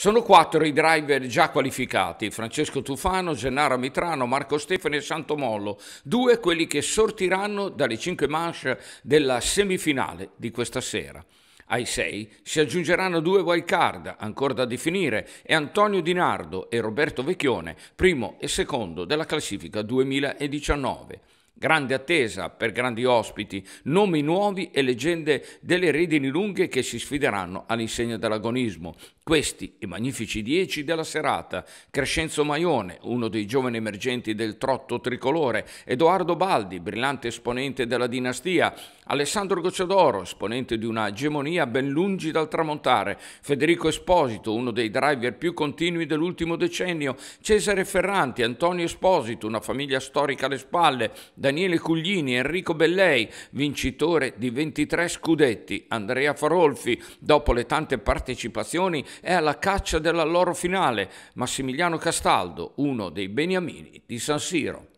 Sono quattro i driver già qualificati, Francesco Tufano, Gennaro Mitrano, Marco Stefani e Santomollo, due quelli che sortiranno dalle cinque manche della semifinale di questa sera. Ai sei si aggiungeranno due wild card, ancora da definire, e Antonio Di Nardo e Roberto Vecchione, primo e secondo della classifica 2019. Grande attesa per grandi ospiti, nomi nuovi e leggende delle redini lunghe che si sfideranno all'insegna dell'agonismo. Questi i magnifici dieci della serata, Crescenzo Maione, uno dei giovani emergenti del trotto tricolore, Edoardo Baldi, brillante esponente della dinastia, Alessandro Gocciadoro, esponente di una egemonia ben lungi dal tramontare, Federico Esposito, uno dei driver più continui dell'ultimo decennio, Cesare Ferranti, Antonio Esposito, una famiglia storica alle spalle, Daniele Cuglini, Enrico Bellei, vincitore di 23 scudetti, Andrea Farolfi, dopo le tante partecipazioni, è alla caccia della loro finale, Massimiliano Castaldo, uno dei beniamini di San Siro.